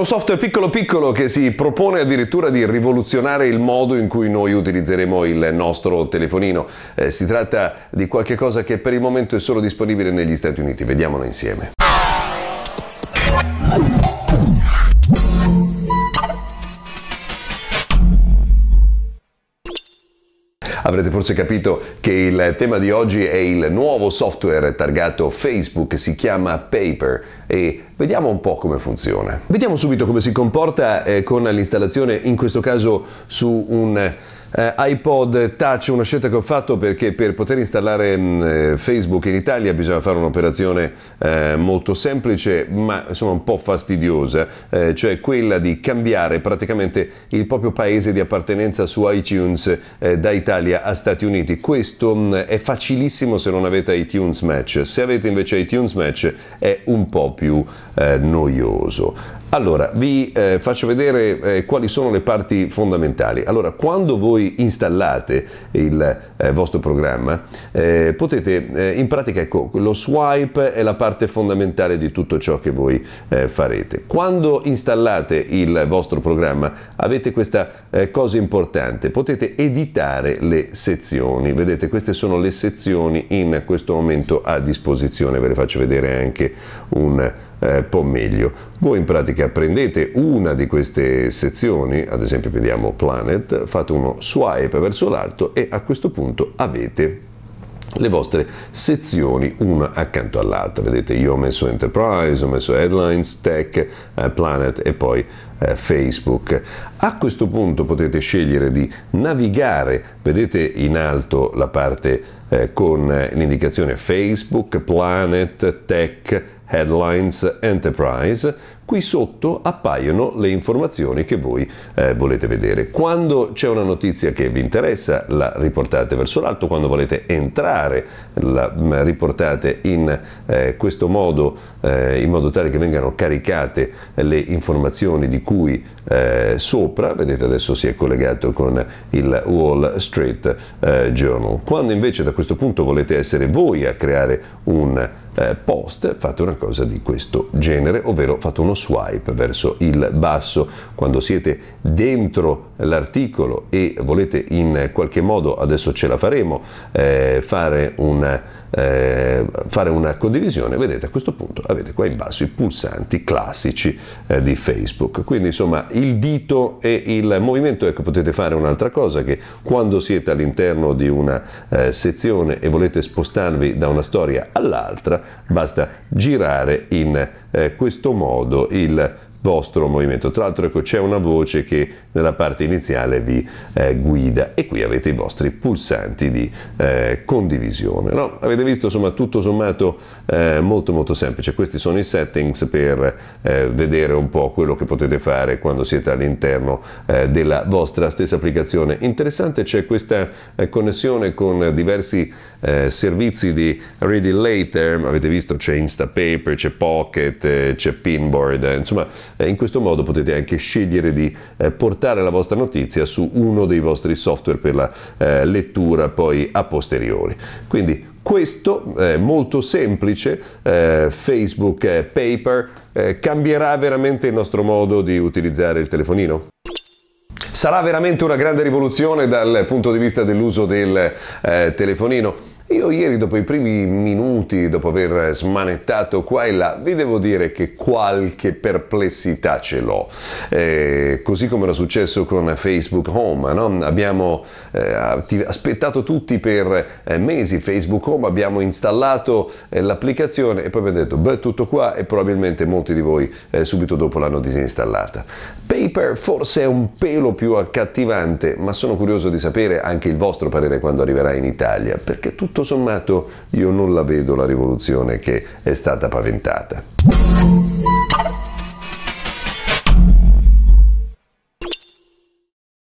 un software piccolo piccolo che si propone addirittura di rivoluzionare il modo in cui noi utilizzeremo il nostro telefonino. Eh, si tratta di qualche cosa che per il momento è solo disponibile negli Stati Uniti. Vediamolo insieme. Avrete forse capito che il tema di oggi è il nuovo software targato Facebook, si chiama Paper e Vediamo un po' come funziona. Vediamo subito come si comporta eh, con l'installazione, in questo caso su un eh, iPod Touch, una scelta che ho fatto perché per poter installare mh, mm, eh, Facebook in Italia bisogna fare un'operazione eh, molto semplice ma insomma un po' fastidiosa, eh, cioè quella di cambiare praticamente il proprio paese di appartenenza su iTunes eh, da Italia a Stati Uniti. Questo mh, mm, è facilissimo se non avete iTunes Match, se avete invece iTunes Match è un po' più eh, noioso. Allora, vi eh, faccio vedere eh, quali sono le parti fondamentali. Allora, quando voi installate il eh, vostro programma, eh, potete, eh, in pratica, ecco, lo swipe è la parte fondamentale di tutto ciò che voi eh, farete. Quando installate il vostro programma, avete questa cosa importante, potete editare le sezioni. Vedete, queste sono le sezioni in questo momento a disposizione. Ve le faccio vedere anche un eh, meglio. Voi in pratica prendete una di queste sezioni, ad esempio vediamo Planet, fate uno swipe verso l'alto e a questo punto avete le vostre sezioni una accanto all'altra. Vedete, io ho messo Enterprise, ho messo Headlines, Tech, eh, Planet e poi eh, Facebook. A questo punto potete scegliere di navigare, vedete in alto la parte eh, con l'indicazione Facebook, Planet, Tech, headlines Enterprise qui sotto appaiono le informazioni che voi eh, volete vedere. Quando c'è una notizia che vi interessa la riportate verso l'alto, quando volete entrare la mm, riportate in eh, questo modo eh, in modo tale che vengano caricate eh, le informazioni di cui eh, sopra, vedete adesso si è collegato con il Wall Street eh, Journal. Quando invece da questo punto volete essere voi a creare un post, fate una cosa di questo genere, ovvero fate uno swipe verso il basso. Quando siete dentro l'articolo e volete in qualche modo, adesso ce la faremo, eh, fare, una, eh, fare, una, condivisione, vedete a questo punto avete qua in basso i pulsanti classici eh, di Facebook. Quindi insomma il dito e il movimento, ecco potete fare un'altra cosa che quando siete all'interno di una eh, sezione e volete spostarvi da una storia all'altra, basta girare in eh, questo modo il vostro movimento. Tra l'altro ecco, c'è una voce che nella parte iniziale vi eh, guida e qui avete i vostri pulsanti di eh, condivisione. No? Avete visto insomma tutto sommato eh, molto molto semplice. Questi sono i settings per eh, vedere un po' quello che potete fare quando siete all'interno eh, della vostra stessa applicazione. Interessante c'è questa eh, connessione con diversi servizi di Ready Later, avete visto c'è Instapaper, c'è Pocket, c'è Pinboard, insomma eh, in questo modo potete anche scegliere di eh, portare la vostra notizia su uno dei vostri software per la eh, lettura poi a posteriori. Quindi questo è molto semplice, Facebook Paper cambierà veramente il nostro modo di utilizzare il telefonino? Sarà veramente una grande rivoluzione dal punto di vista dell'uso del telefonino? Io ieri, dopo i primi minuti, dopo aver smanettato qua e là, vi devo dire che qualche perplessità ce l'ho. Eh, così come era successo con Facebook Home, no? abbiamo eh, aspettato tutti per eh, mesi Facebook Home, abbiamo installato eh, l'applicazione e poi abbiamo detto, beh, tutto qua e probabilmente molti di voi eh, subito dopo l'hanno disinstallata. Paper forse è un pelo più accattivante, ma sono curioso di sapere anche il vostro parere quando arriverà in Italia, perché tutto tutto sommato io non la vedo la rivoluzione che è stata paventata.